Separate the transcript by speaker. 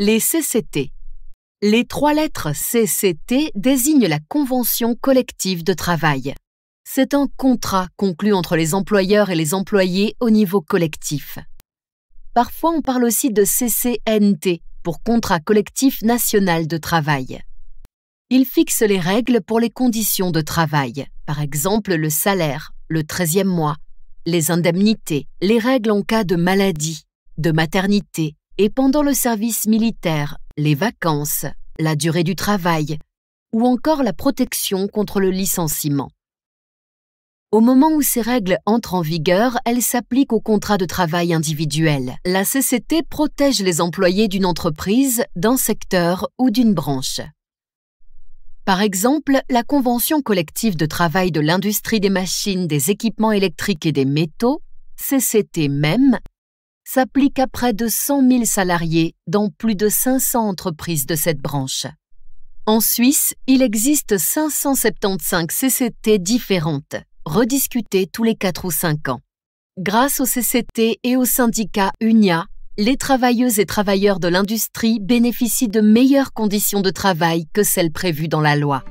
Speaker 1: Les CCT. Les trois lettres CCT désignent la convention collective de travail. C'est un contrat conclu entre les employeurs et les employés au niveau collectif. Parfois, on parle aussi de CCNT pour contrat collectif national de travail. Il fixe les règles pour les conditions de travail, par exemple le salaire, le 13e mois, les indemnités, les règles en cas de maladie, de maternité, et pendant le service militaire, les vacances, la durée du travail ou encore la protection contre le licenciement. Au moment où ces règles entrent en vigueur, elles s'appliquent au contrat de travail individuel. La CCT protège les employés d'une entreprise, d'un secteur ou d'une branche. Par exemple, la Convention collective de travail de l'industrie des machines, des équipements électriques et des métaux, CCT même, s'applique à près de 100 000 salariés dans plus de 500 entreprises de cette branche. En Suisse, il existe 575 CCT différentes, rediscutées tous les 4 ou 5 ans. Grâce aux CCT et au syndicat UNIA, les travailleuses et travailleurs de l'industrie bénéficient de meilleures conditions de travail que celles prévues dans la loi.